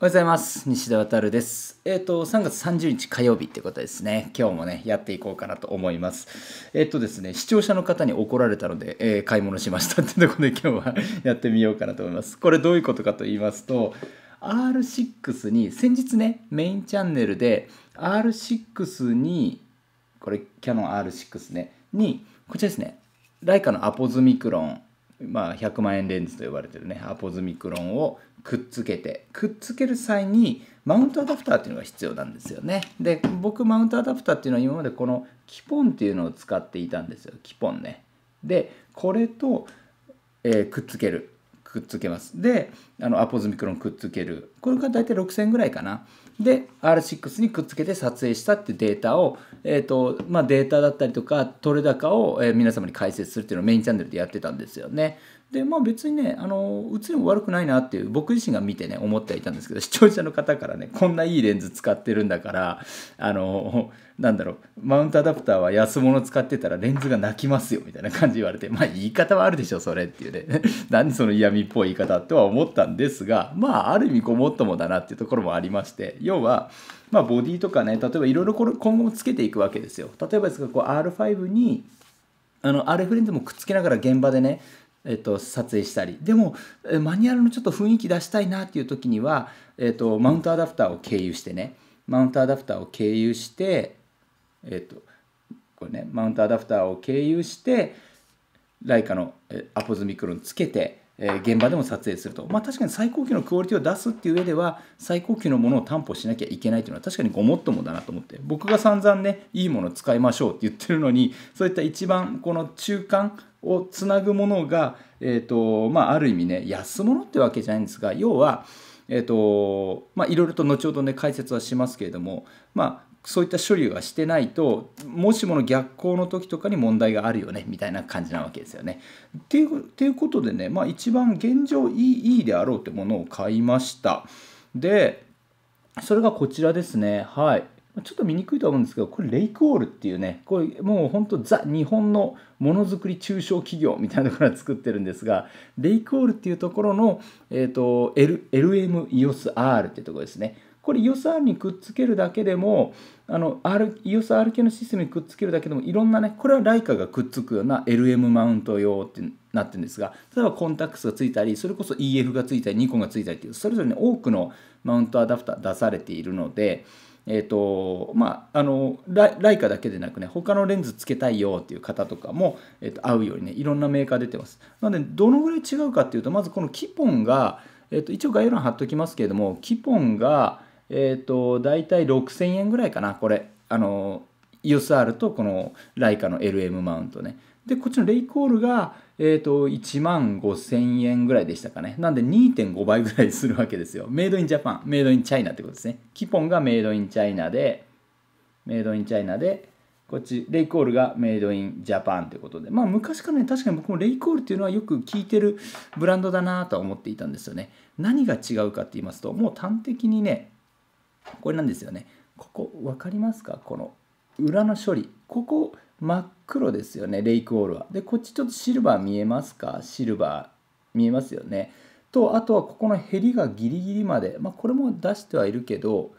おはようございます。西田渉です。えっ、ー、と、3月30日火曜日ってことですね。今日もね、やっていこうかなと思います。えっ、ー、とですね、視聴者の方に怒られたので、えー、買い物しましたってところで 今日はやってみようかなと思います。これどういうことかと言いますと、R6 に、先日ね、メインチャンネルで R6 に、これキャノン R6 ね、に、こちらですね、ライカのアポズミクロンまあ、100万円レンズと呼ばれてるねアポズミクロンをくっつけてくっつける際にマウントアダプターっていうのが必要なんですよねで僕マウントアダプターっていうのは今までこのキポンっていうのを使っていたんですよキポンねでこれと、えー、くっつけるくっつけますであのアポズミクロンくっつけるこれが大体6000ぐらいかな。で、R6 にくっつけて撮影したってデータを、えっ、ー、と、まあ、データだったりとか、取れ高を、え皆様に解説するっていうのをメインチャンネルでやってたんですよね。で、まあ別にね、あの、映りも悪くないなっていう、僕自身が見てね、思ってはいたんですけど、視聴者の方からね、こんないいレンズ使ってるんだから、あの、なんだろう、マウントアダプターは安物使ってたらレンズが泣きますよ、みたいな感じ言われて、まあ言い方はあるでしょ、それっていうね。何 その嫌味っぽい言い方とは思ったんですが、まあある意味こう、っともだなっていうところもありまして要は、まあ、ボディとかね例えばいろいろ今後もつけていくわけですよ例えばですがこう R5 にあの RF レンズもくっつけながら現場でねえっと、撮影したりでもマニュアルのちょっと雰囲気出したいなっていう時には、えっと、マウントアダプターを経由してねマウントアダプターを経由してえっとこれねマウントアダプターを経由してライカのアポズミクロンつけて現場でも撮影すると、まあ、確かに最高級のクオリティを出すっていう上では最高級のものを担保しなきゃいけないというのは確かにごもっともだなと思って僕が散々ねいいものを使いましょうって言ってるのにそういった一番この中間をつなぐものが、えーとまあ、ある意味ね安物ってわけじゃないんですが要はえとまあ、いろいろと後ほどね解説はしますけれども、まあ、そういった処理はしてないともしもの逆行の時とかに問題があるよねみたいな感じなわけですよね。っていうことでね、まあ、一番現状いいであろうってものを買いました。でそれがこちらですね。はいちょっと見にくいとは思うんですけど、これ、レイクオールっていうね、これ、もう本当、ザ・日本のものづくり中小企業みたいなところが作ってるんですが、レイクオールっていうところの、えっ、ー、と、L、LMEOSR っていうところですね。これ EOSR にくっつけるだけでもあの EOSR 系のシステムにくっつけるだけでもいろんなねこれはライカがくっつくような LM マウント用ってなってるんですが例えばコンタックスがついたりそれこそ EF がついたりニコンがついたりっていうそれぞれ、ね、多くのマウントアダプター出されているのでえーとまあ、あのライカだけでなくね他のレンズつけたいよっていう方とかも、えーと、合うようにねいろんなメーカー出てますなのでどのぐらい違うかっていうとまずこのキポンが、えーと、と一応概要欄貼っておきますけれどもキポンがえっ、ー、と、大体6000円ぐらいかな、これ。あの、EOSR とこのライカの LM マウントね。で、こっちのレイコールが、えっ、ー、と、1万5000円ぐらいでしたかね。なんで2.5倍ぐらいするわけですよ。メイドインジャパン、メイドインチャイナってことですね。キポンがメイドインチャイナで、メイドインチャイナで、こっち、レイコールがメイドインジャパンってことで、まあ昔からね、確かに僕もレイコールっていうのはよく聞いてるブランドだなとは思っていたんですよね。何が違うかって言いますと、もう端的にね、これなんですよねここ分かりますかこの裏の処理ここ真っ黒ですよねレイクウォールはでこっちちょっとシルバー見えますかシルバー見えますよねとあとはここのヘりがギリギリまで、まあ、これも出してはいるけど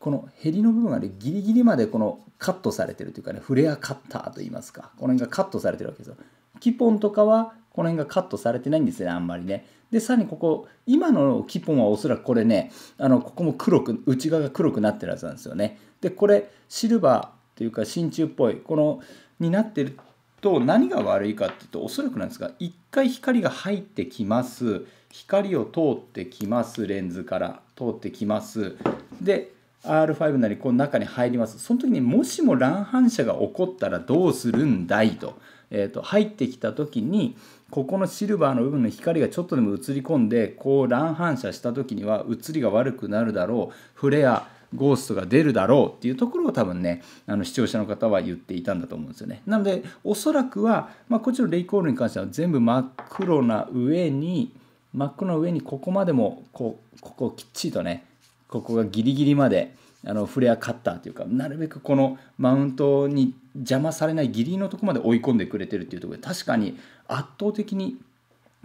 このヘりの部分がねギリギリまでこのカットされてるというかねフレアカッターといいますかこの辺がカットされてるわけですよキポンとかはこの辺がカットされてないんですよね、あんまりね。で、さらにここ、今のキポンはおそらくこれね、あの、ここも黒く、内側が黒くなってるはずなんですよね。で、これ、シルバーというか真鍮っぽい、この、になってると何が悪いかっていうと、おそらくなんですが、一回光が入ってきます。光を通ってきます。レンズから通ってきます。で、R5 なりこの中に入ります。その時にもしも乱反射が起こったらどうするんだいと。えー、と入ってきた時にここのシルバーの部分の光がちょっとでも映り込んでこう乱反射した時には映りが悪くなるだろうフレアゴーストが出るだろうっていうところを多分ねあの視聴者の方は言っていたんだと思うんですよねなのでおそらくは、まあ、こっちのレイコールに関しては全部真っ黒な上に真っ黒な上にここまでもこうここをきっちりとねここがギリギリまであのフレアカッターというかなるべくこのマウントに邪魔されないギリのとこまで追い込んでくれてるっていうところで確かに圧倒的に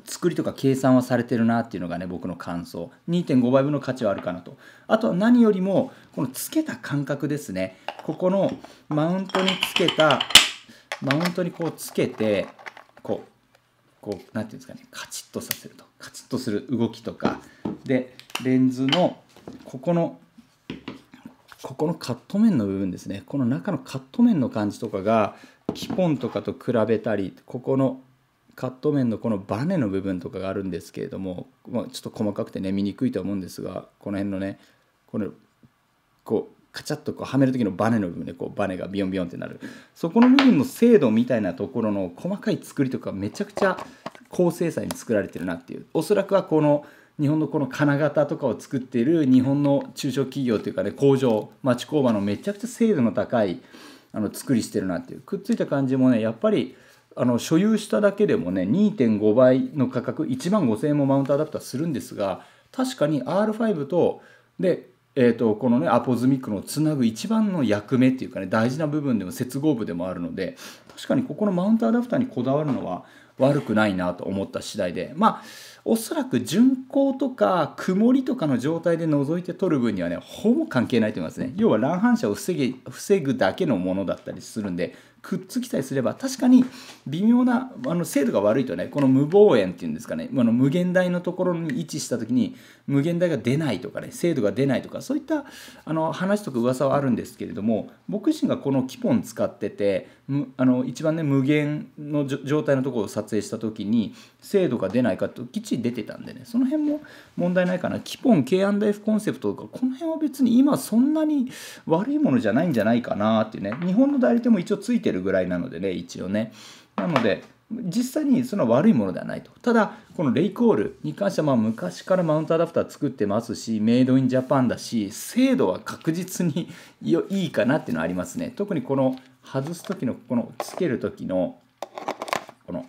作りとか計算はされてるなっていうのがね僕の感想2.5倍分の価値はあるかなとあとは何よりもこのつけた感覚ですねここのマウントにつけたマウントにこうつけてこうこう何て言うんですかねカチッとさせるとカチッとする動きとかでレンズのここのここのカット面の部分ですねこの中のカット面の感じとかがキポンとかと比べたりここのカット面のこのバネの部分とかがあるんですけれども、まあ、ちょっと細かくてね見にくいと思うんですがこの辺のねこのこうカチャッとこうはめる時のバネの部分でこうバネがビヨンビヨンってなるそこの部分の精度みたいなところの細かい作りとかめちゃくちゃ高精細に作られてるなっていうおそらくはこの日本のこの金型とかを作っている日本の中小企業というかね工場町工場のめちゃくちゃ精度の高いあの作りしてるなっていうくっついた感じもねやっぱりあの所有しただけでもね2.5倍の価格1万5000円もマウンターだったーするんですが確かに R5 とで、えーとこのねアポズミックのつなぐ一番の役目っていうかね大事な部分でも接合部でもあるので確かにここのマウントアダプターにこだわるのは悪くないなと思った次第でまあおそらく巡航とか曇りとかの状態で覗いて取る分にはねほぼ関係ないと思いますね要は乱反射を防ぎ防ぐだけのものだったりするんでくっつきたりすれば確かに微妙なあの精度が悪いとねこの無望遠っていうんですかねあの無限大のところに位置した時に無限大が出ないとかね精度が出ないとかそういったあの話とか噂はあるんですけれども僕自身がこのキポン使っててあの一番ね無限の状態のところを撮影した時に精度が出ないかときっちり出てたんでねその辺も問題ないかなキポン K&F コンセプトとかこの辺は別に今そんなに悪いものじゃないんじゃないかなっていうね日本の代理店も一応ついてるるぐらいなのでね、一応ね。なので、実際にその悪いものではないと。ただ、このレイコールに関してはまあ昔からマウントアダプター作ってますし、メイドインジャパンだし、精度は確実にいいかなっていうのはありますね。特にこの外す時の、このつける時の、この、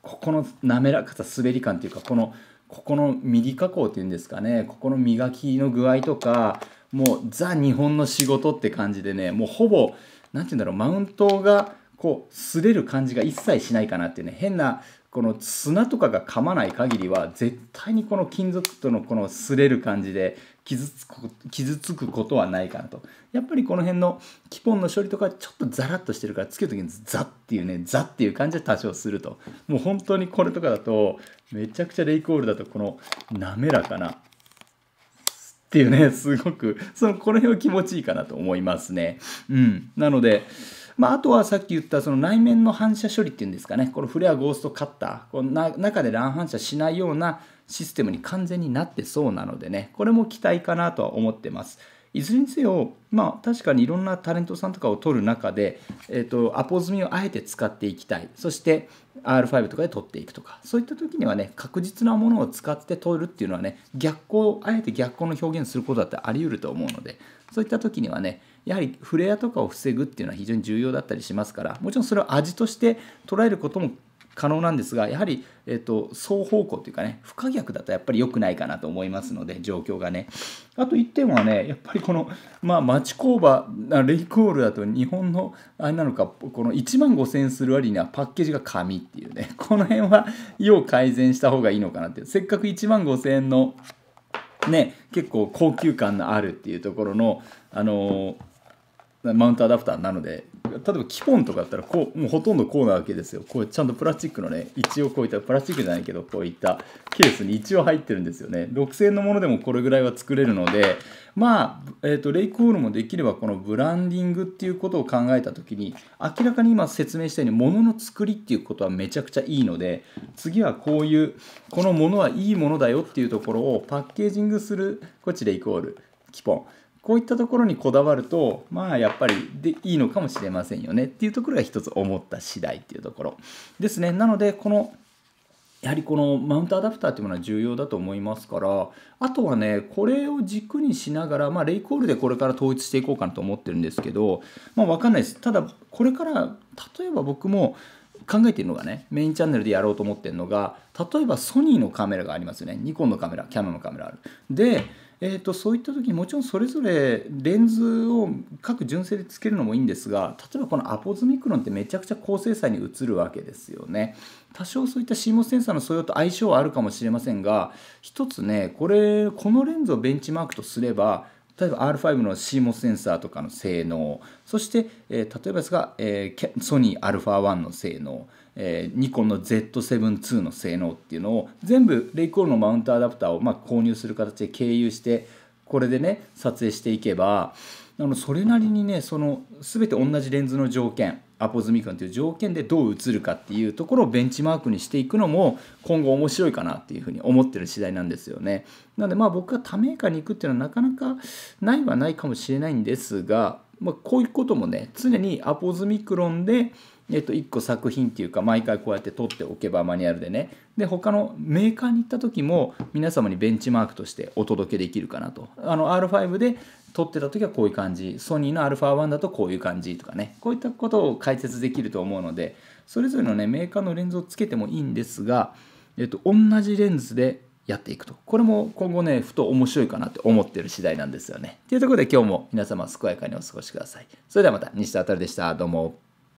ここの滑らかさ、滑り感というか、この、ここの右加工っていうんですかね、ここの磨きの具合とか、もうザ日本の仕事って感じでね、もうほぼ何て言うんだろうマウントがこう擦れる感じが一切しないかなっていうね変なこの砂とかが噛まない限りは絶対にこの金属とのこの擦れる感じで傷つく傷つくことはないかなとやっぱりこの辺のキポンの処理とかちょっとザラッとしてるからつける時にザッっていうねザッっていう感じで多少するともう本当にこれとかだとめちゃくちゃレイクオールだとこの滑らかなっていうね、すごく、その、この辺は気持ちいいかなと思いますね。うん。なので、まあ、あとはさっき言ったその内面の反射処理っていうんですかね、このフレアゴーストカッター、この中で乱反射しないようなシステムに完全になってそうなのでね、これも期待かなとは思ってます。いずれにせよ、まあ、確かにいろんなタレントさんとかを取る中で、えーと、アポ済みをあえて使っていきたいそして R5 とかで取っていくとかそういった時にはね確実なものを使って撮るっていうのはね逆光あえて逆光の表現することだってあり得ると思うのでそういった時にはねやはりフレアとかを防ぐっていうのは非常に重要だったりしますからもちろんそれを味として捉えることも可能なんですがやはり、えーと、双方向というかね不可逆だとやっぱり良くないかなと思いますので状況がねあと1点はねやっぱりこの、まあ、町工場レイコールだと日本のあれなのかこの1万5000円する割にはパッケージが紙っていうね この辺は要改善した方がいいのかなってせっかく1万5000円のね結構高級感のあるっていうところのあのーマウントアダプターなので例えばキポンとかだったらこうもうほとんどこうなわけですよこうちゃんとプラスチックのね一応こういったプラスチックじゃないけどこういったケースに一応入ってるんですよね6000円のものでもこれぐらいは作れるのでまあ、えーと、レイクホールもできればこのブランディングっていうことを考えた時に明らかに今説明したようにものの作りっていうことはめちゃくちゃいいので次はこういうこのものはいいものだよっていうところをパッケージングするこっちレイクホールキポンこういったところにこだわるとまあやっぱりでいいのかもしれませんよねっていうところが一つ思った次第っていうところですねなのでこのやはりこのマウントアダプターっていうものは重要だと思いますからあとはねこれを軸にしながら、まあ、レイコールでこれから統一していこうかなと思ってるんですけど、まあ、分かんないですただこれから例えば僕も考えてるのがねメインチャンネルでやろうと思ってるのが例えばソニーのカメラがありますよねニコンのカメラキャノンのカメラあるでえーと、そういった時にもちろんそれぞれレンズを各純正でつけるのもいいんですが例えばこのアポズミクロンってめちゃくちゃ高精細に映るわけですよね多少そういった CMOS センサーの素養と相性はあるかもしれませんが一つねこれこのレンズをベンチマークとすれば例えば R5 の CMOS センサーとかの性能そして、えー、例えばですが、えー、ソニー α1 の性能、えー、ニコンの Z7 II の性能っていうのを全部レイコールのマウントアダプターをまあ購入する形で経由してこれでね撮影していけばなのそれなりにねその全て同じレンズの条件アポズミンという条件でどう映るかっていうところをベンチマークにしていくのも今後面白いかなっていうふうに思ってる次第なんですよね。なのでまあ僕が他メーカーに行くっていうのはなかなかないはないかもしれないんですが、まあ、こういうこともね常にアポズミクロンでえっと、1個作品っていうか毎回こうやって取っておけばマニュアルでねで他のメーカーに行った時も皆様にベンチマークとしてお届けできるかなとあの R5 で撮ってた時はこういう感じソニーの α1 だとこういう感じとかねこういったことを解説できると思うのでそれぞれのねメーカーのレンズをつけてもいいんですが、えっと、同じレンズでやっていくとこれも今後ねふと面白いかなって思ってる次第なんですよねというところで今日も皆様健やかにお過ごしくださいそれではまた西田あたるでしたどうも